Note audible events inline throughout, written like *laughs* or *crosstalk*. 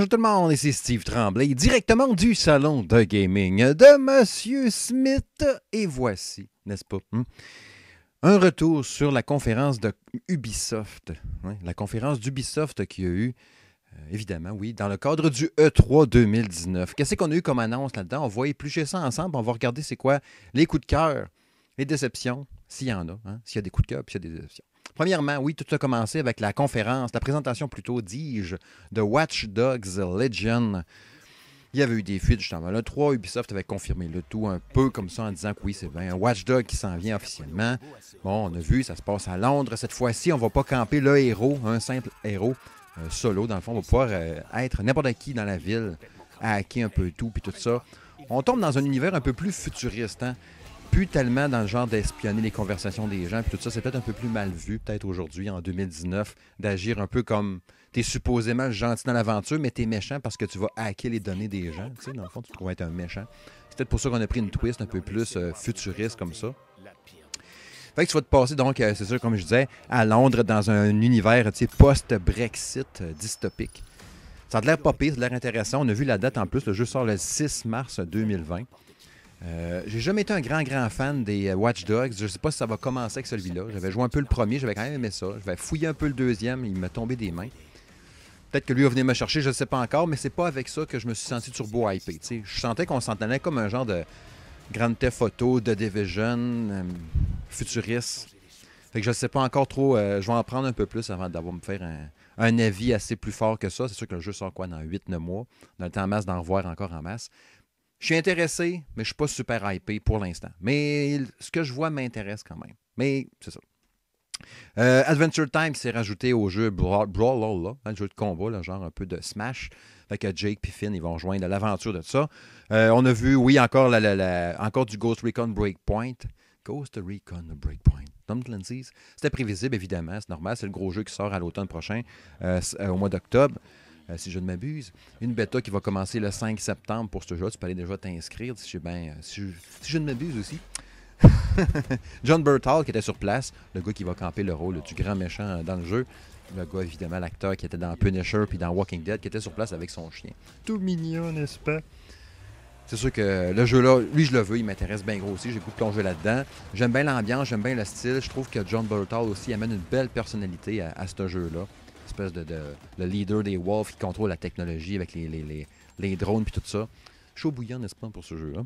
Bonjour tout le monde, ici Steve Tremblay, directement du salon de gaming de Monsieur Smith. Et voici, n'est-ce pas? Hmm, un retour sur la conférence de Ubisoft. Hein, la conférence d'Ubisoft qui a eu, euh, évidemment, oui, dans le cadre du E3 2019. Qu'est-ce qu'on a eu comme annonce là-dedans? On va éplucher ça ensemble, on va regarder c'est quoi les coups de cœur, les déceptions, s'il y en a, hein, s'il y a des coups de cœur, puis s'il y a des déceptions. Premièrement, oui, tout a commencé avec la conférence, la présentation plutôt, dis-je, de Watch Dogs Legion. Il y avait eu des fuites justement Le 3, Ubisoft avait confirmé le tout un peu comme ça en disant que oui, c'est bien un Watchdog qui s'en vient officiellement. Bon, on a vu, ça se passe à Londres. Cette fois-ci, on va pas camper le héros, un simple héros euh, solo. Dans le fond, on va pouvoir euh, être n'importe qui dans la ville, hacker un peu tout, puis tout ça. On tombe dans un univers un peu plus futuriste. Hein? plus tellement dans le genre d'espionner les conversations des gens, puis tout ça, c'est peut-être un peu plus mal vu, peut-être aujourd'hui, en 2019, d'agir un peu comme t'es supposément gentil dans l'aventure, mais t'es méchant parce que tu vas hacker les données des gens. Tu sais, dans le fond, tu te trouves être un méchant. C'est peut-être pour ça qu'on a pris une twist un peu plus euh, futuriste comme ça. Fait que tu vas te passer, donc, euh, c'est sûr, comme je disais, à Londres dans un univers tu sais, post-Brexit euh, dystopique. Ça a l'air pas pire, ça a l'air intéressant. On a vu la date en plus. Le jeu sort le 6 mars 2020. Euh, j'ai jamais été un grand, grand fan des euh, Watch Dogs. Je sais pas si ça va commencer avec celui-là. J'avais joué un peu le premier, j'avais quand même aimé ça. Je vais fouiller un peu le deuxième, il m'a tombé des mains. Peut-être que lui va venir me chercher, je ne sais pas encore, mais c'est pas avec ça que je me suis senti turbo-hypé. Je sentais qu'on s'entendait comme un genre de grande Theft photo, de Division, euh, futuriste. Fait que je ne sais pas encore trop. je vais en prendre un peu plus avant d'avoir me faire un, avis assez plus fort que ça. C'est sûr que le jeu sort quoi dans 8-9 mois. On a le temps en masse d'en revoir encore en masse. Je suis intéressé, mais je ne suis pas super hypé pour l'instant. Mais ce que je vois m'intéresse quand même. Mais c'est ça. Euh, Adventure Time s'est rajouté au jeu Brawl, un hein, le jeu de combat, genre un peu de Smash. Fait que Jake et Finn, ils vont joindre l'aventure de ça. Euh, on a vu, oui, encore, encore du Ghost Recon Breakpoint. Ghost Recon Breakpoint. C'était prévisible, évidemment, c'est normal. C'est le gros jeu qui sort à l'automne prochain, euh, au mois d'octobre. Euh, si je ne m'abuse. Une bêta qui va commencer le 5 septembre pour ce jeu-là. Tu peux aller déjà t'inscrire si, ben, euh, si, je, ne m'abuse aussi. *laughs* John Bertal qui était sur place, le gars qui va camper le rôle du grand méchant euh, dans le jeu. Le gars, évidemment, l'acteur qui était dans Punisher puis dans Walking Dead, qui était sur place avec son chien. Tout mignon, n'est-ce pas? C'est sûr que le jeu-là, lui, je le veux, il m'intéresse bien gros aussi. J'ai beaucoup plongé là-dedans. J'aime bien l'ambiance, j'aime bien le style. Je trouve que John Bertal aussi amène une belle personnalité à, à ce jeu-là espèce de, le leader des Wolves qui contrôle la technologie avec les, les, drones et tout ça. Chaud bouillant, n'est-ce pas, pour ce jeu-là?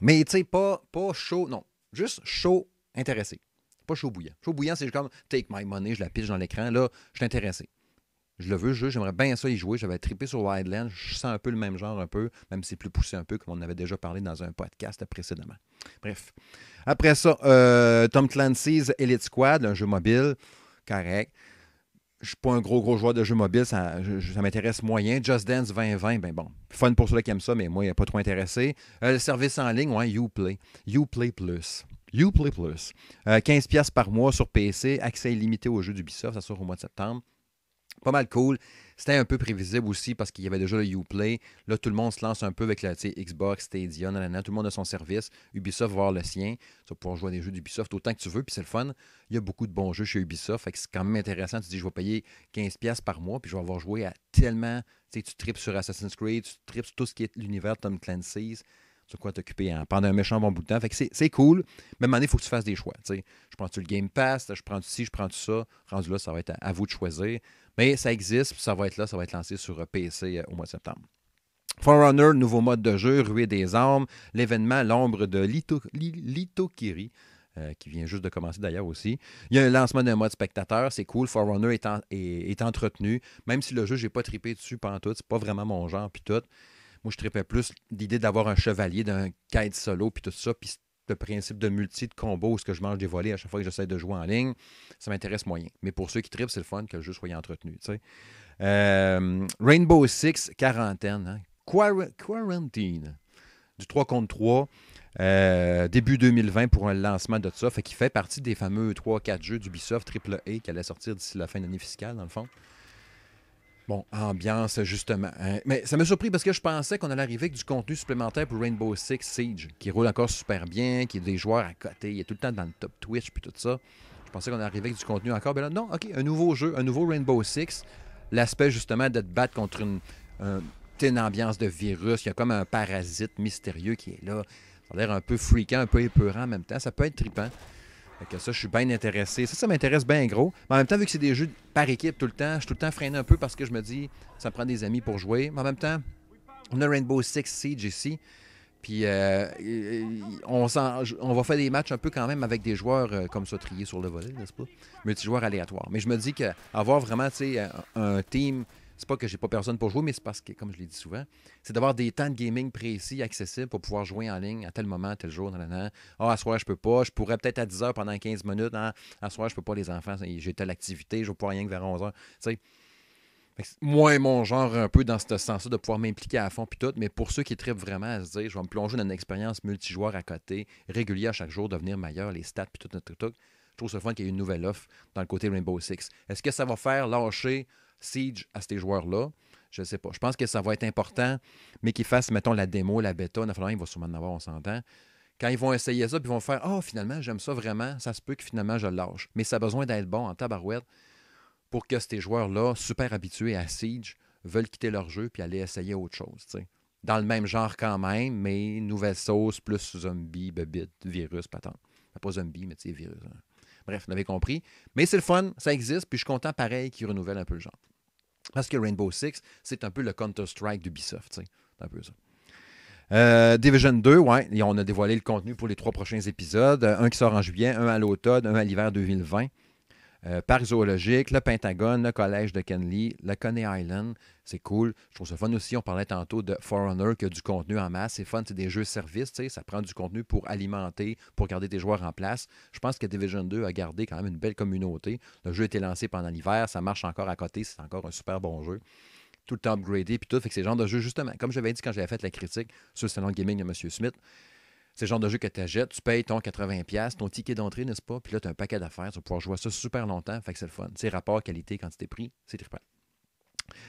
Mais tu sais, pas, pas chaud, non, juste chaud intéressé. Pas chaud bouillant. Chaud bouillant, c'est comme take my money, je la pige dans l'écran. Là, je suis intéressé. Je le veux, je j'aimerais bien ça y jouer. J'avais trippé sur Wildland. Je sens un peu le même genre, un peu, même si c'est plus poussé un peu, comme on avait déjà parlé dans un podcast précédemment. Bref. Après ça, euh, Tom Clancy's Elite Squad, un jeu mobile, correct je suis pas un gros, gros joueur de jeux mobiles, ça, m'intéresse moyen. Just Dance 2020, ben bon, fun pour ceux qui aiment ça, mais moi, il a pas trop intéressé. Euh, le service en ligne, ouais, Uplay. Uplay Plus. Uplay Plus. 15 euh, 15$ par mois sur PC, accès illimité aux jeux d'Ubisoft, ça sort au mois de septembre. Pas mal cool. C'était un peu prévisible aussi parce qu'il y avait déjà le Uplay. Là, tout le monde se lance un peu avec la Xbox, Stadia, tout le monde a son service. Ubisoft va avoir le sien. Tu vas pouvoir jouer des jeux d'Ubisoft autant que tu veux, puis c'est le fun. Il y a beaucoup de bons jeux chez Ubisoft. c'est quand même intéressant. Tu dis, je vais payer 15$ par mois, puis je vais avoir joué à tellement. Tu tripes sur Assassin's Creed, tu tripes sur tout ce qui est l'univers Tom Clancy's sur quoi t'occuper pendant un méchant bon bout de temps. Fait que c'est cool, mais à un moment donné, il faut que tu fasses des choix. Je prends-tu le Game Pass, je prends-tu ci, je prends-tu ça. Rendu là, ça va être à, vous de choisir. Mais ça existe, ça va être là, ça va être lancé sur euh, PC euh, au mois de septembre. Forerunner, nouveau mode de jeu, ruée des armes, l'événement L'ombre de Lito, Kiri. Euh, qui vient juste de commencer d'ailleurs aussi. Il y a un lancement d'un mode spectateur, c'est cool. Forerunner est, entretenu. Même si le jeu, j'ai pas tripé dessus pendant tout, c'est pas vraiment mon genre, puis tout. Moi, je tripais plus l'idée d'avoir un chevalier, d'un quête solo, puis tout ça, puis le principe de multi, de combo, ce que je mange des volets à chaque fois que j'essaie de jouer en ligne, ça m'intéresse moyen. Mais pour ceux qui tripent, c'est le fun que le jeu soit entretenu. Euh, Rainbow Six, quarantaine. Hein. quarantine. Du 3 contre 3. Euh, début 2020 pour un lancement de ça. Fait qu'il fait partie des fameux 3-4 jeux d'Ubisoft AAA qui allait sortir d'ici la fin de l'année fiscale, dans le fond. Bon, ambiance, justement. Hein. Mais ça m'a surpris parce que je pensais qu'on allait arriver avec du contenu supplémentaire pour Rainbow Six Siege, qui roule encore super bien, qui a des joueurs à côté, il est tout le temps dans le top Twitch puis tout ça. Je pensais qu'on allait arriver avec du contenu encore. Mais ben là, non, OK, un nouveau jeu, un nouveau Rainbow Six. L'aspect, justement, de te battre contre une, ambiance de virus. Il y a comme un parasite mystérieux qui est là. Ça a l'air un peu fréquent, un peu épeurant en même temps. Ça peut être tripant ça, je suis bien intéressé. Ça, ça m'intéresse bien gros. Mais en même temps, vu que c'est des jeux par équipe tout le temps, je suis tout le temps freiné un peu parce que je me dis, ça prend des amis pour jouer. Mais en même temps, on a Rainbow Six Siege ici. Puis euh, euh, on, on, va faire des matchs un peu quand même avec des joueurs euh, comme ça triés sur le volet, n'est-ce pas? Multijoueurs aléatoires. Mais je me dis qu'avoir vraiment un team c'est pas que j'ai pas personne pour jouer, mais c'est parce que, comme je l'ai dit souvent, c'est d'avoir des temps de gaming précis, accessibles pour pouvoir jouer en ligne à tel moment, tel jour, Ah, à soir, je peux pas. Je pourrais peut-être à 10 heures pendant 15 minutes. Hein. À soir, je peux pas, les enfants. J'ai telle activité, je vais pas rien que vers 11 heures. Tu sais. Moi, mon genre, un peu dans ce sens-là, de pouvoir m'impliquer à fond, puis tout. Mais pour ceux qui tripent vraiment à se dire, je vais me plonger dans une expérience multijoueur à côté, régulière chaque jour, devenir meilleur, les stats, puis tout, tout, tout, je trouve ça fun qu'il y ait une nouvelle offre dans le côté Rainbow Six. Est-ce que ça va faire lâcher Siege à ces joueurs-là. Je ne sais pas. Je pense que ça va être important, mais qu'ils fassent, mettons, la démo, la bêta. Il va sûrement en avoir, on s'entend. Quand ils vont essayer ça, puis ils vont faire Ah, oh, finalement, j'aime ça vraiment, ça se peut que finalement je lâche. Mais ça a besoin d'être bon en tabarouette pour que ces joueurs-là, super habitués à Siege, veulent quitter leur jeu puis aller essayer autre chose. Dans le même genre quand même, mais nouvelle sauce, plus zombie, bebite, virus, patente. Ben, pas zombie, mais tu virus. Hein. Bref, vous l'avez compris. Mais c'est le fun, ça existe, puis je suis content pareil qu'ils renouvellent un peu le genre. Parce que Rainbow Six, c'est un peu le Counter-Strike d'Ubisoft. C'est un peu ça. Euh, Division 2, ouais, on a dévoilé le contenu pour les trois prochains épisodes. Euh, un qui sort en juillet, un à l'automne, un à l'hiver 2020. Par euh, parc zoologique, le Pentagone, le collège de Kenley, le Coney Island. C'est cool. Je trouve ça fun aussi. On parlait tantôt de Foreigner qui a du contenu en masse. C'est fun, c'est des jeux services. Ça prend du contenu pour alimenter, pour garder tes joueurs en place. Je pense que Division 2 a gardé quand même une belle communauté. Le jeu a été lancé pendant l'hiver. Ça marche encore à côté. C'est encore un super bon jeu tout le temps upgradé, puis tout. Fait que c'est genre de jeu, justement, comme j'avais dit quand j'avais fait la critique sur le salon gaming de M. Smith, c'est le genre de jeu que tu achètes, tu payes ton 80$, ton ticket d'entrée, n'est-ce pas? Puis là, tu as un paquet d'affaires, tu vas pouvoir jouer ça super longtemps, fait que c'est le fun. C'est rapport qualité, quantité, prix, c'est triple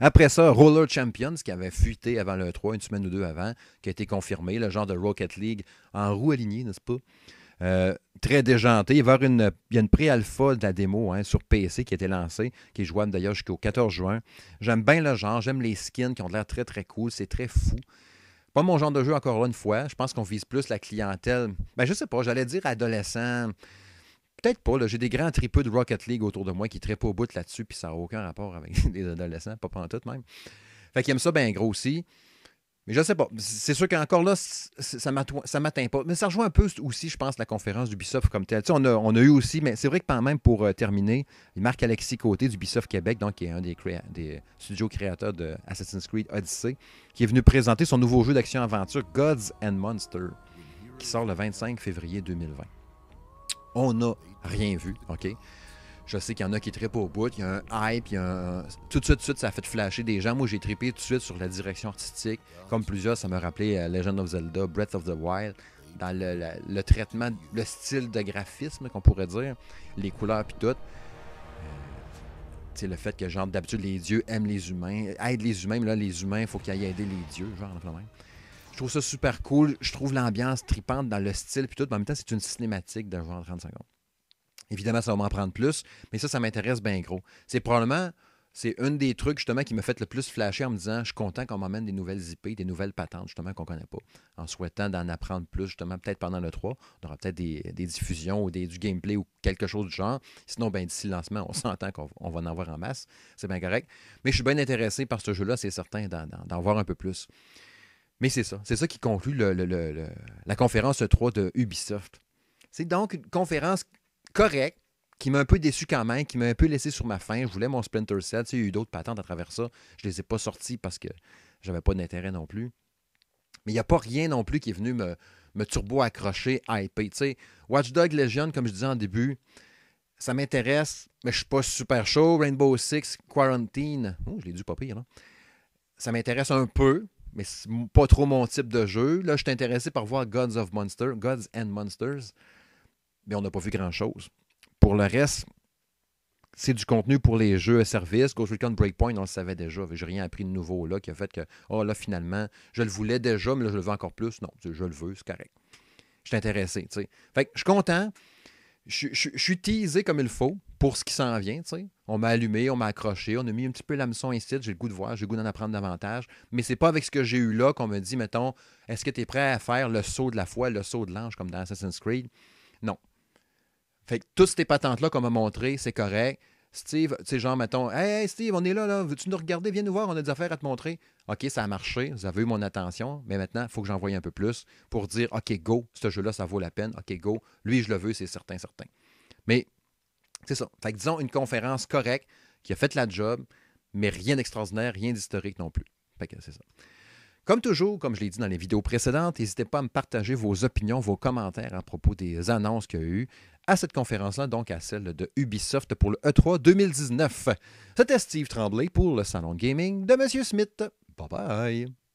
Après ça, Roller Champions, qui avait fuité avant le 3, une semaine ou deux avant, qui a été confirmé, le genre de Rocket League en roue alignée, n'est-ce pas? Euh, très déjanté. Il y, une, a une pré-alpha de la démo hein, sur PC qui a été lancée, qui est jouable d'ailleurs jusqu'au 14 juin. J'aime bien le genre, j'aime les skins qui ont l'air très très cool, c'est très fou. Pas mon genre de jeu, encore une fois. Je pense qu'on vise plus la clientèle. Ben, je sais pas, j'allais dire adolescent. Peut-être pas. J'ai des grands tripeux de Rocket League autour de moi qui trippent au bout là-dessus, puis ça n'a aucun rapport avec des *laughs* adolescents, pas tout même. Fait qu'ils aiment ça bien gros aussi. Mais je ne sais pas. C'est sûr qu'encore là, ça ne m'atteint pas. Mais ça rejoint un peu aussi, je pense, la conférence du comme telle. Tu on, a, eu aussi, mais c'est vrai que quand même, pour terminer, euh, terminer, Marc-Alexis Côté du Québec, donc qui est un des, des studios créateurs de Assassin's Creed Odyssey, qui est venu présenter son nouveau jeu d'action-aventure Gods and Monsters, qui sort le 25 février 2020. On n'a rien vu, OK? Je sais qu'il y en a qui trippent au bout, il y a un hype, il Tout de suite, tout de suite, ça a fait flasher des gens. Moi, j'ai trippé tout de suite sur la direction artistique. Comme plusieurs, ça me rappelait euh, Legend of Zelda, Breath of the Wild, dans le, traitement, le style de graphisme, qu'on pourrait dire, les couleurs puis tout. Euh, le fait que, genre, d'habitude, les dieux aiment les humains, aident les humains, mais là, les humains, il faut qu'ils aillent aider les dieux, genre, en Je trouve ça super cool. Je trouve l'ambiance tripante dans le style, puis tout. Mais en même temps, c'est une cinématique de genre 30 secondes. Évidemment, ça va m'en prendre plus, mais ça, ça m'intéresse bien gros. C'est probablement, c'est un des trucs justement qui me fait le plus flasher en me disant, je suis content qu'on m'amène des nouvelles IP, des nouvelles patentes justement qu'on ne connaît pas, en souhaitant d'en apprendre plus justement, peut-être pendant le 3. On aura peut-être des, diffusions ou du gameplay ou quelque chose du genre. Sinon, ben, d'ici le lancement, on *laughs* s'entend qu'on va en avoir en masse. C'est bien correct. Mais je suis bien intéressé par ce jeu-là, c'est certain, d'en voir un peu plus. Mais c'est ça. C'est ça qui conclut le, la conférence 3 e de Ubisoft. C'est donc une conférence correct, qui m'a un peu déçu quand même, qui m'a un peu laissé sur ma faim. Je voulais mon Splinter Cell. Tu il y a eu d'autres patentes à travers ça. Je ne les ai pas sortis parce que j'avais pas d'intérêt non plus. Mais il n'y a pas rien non plus qui est venu me, turbo-accrocher, hyper. Tu sais, Watch Legion, comme je disais en début, ça m'intéresse, mais je suis pas super chaud. Rainbow Six, Quarantine, oh, je l'ai dû pas pire. Hein. Ça m'intéresse un peu, mais c'est pas trop mon type de jeu. Là, je suis intéressé par voir Gods of Monsters, Gods and Monsters mais on n'a pas vu grand-chose. Pour le reste, c'est du contenu pour les jeux et services. Ghost Recon Breakpoint, on le savait déjà. Je n'ai rien appris de nouveau là qui a fait que, oh là, finalement, je le voulais déjà, mais là, je le veux encore plus. Non, je le veux, c'est correct. Je suis intéressé, tu sais. je suis content. Je, suis teasé comme il faut pour ce qui s'en vient. On m'a allumé, on m'a accroché, on a mis un petit peu la l'hameçon site J'ai le goût de voir, j'ai le goût d'en apprendre davantage. Mais c'est pas avec ce que j'ai eu là qu'on me dit, mettons, est-ce que tu es prêt à faire le saut de la foi, le saut de l'ange comme dans Assassin's Creed? Non. Fait toutes ces patentes-là qu'on m'a montrées, c'est correct. Steve, tu sais, genre, mettons, Hey, Steve, on est là, là, veux-tu nous regarder? Viens nous voir, on a des affaires à te montrer. OK, ça a marché, vous avez eu mon attention, mais maintenant, il faut que j'envoie un peu plus pour dire, OK, go, ce jeu-là, ça vaut la peine, OK, go, lui, je le veux, c'est certain, certain. Mais c'est ça. Fait disons, une conférence correcte qui a fait la job, mais rien d'extraordinaire, rien d'historique non plus. Fait que c'est ça. Comme toujours, comme je l'ai dit dans les vidéos précédentes, n'hésitez pas à me partager vos opinions, vos commentaires à propos des annonces qu'il y a eu à cette conférence-là, donc à celle de Ubisoft pour le E3 2019. C'était Steve Tremblay pour le Salon Gaming de Monsieur Smith. Bye bye!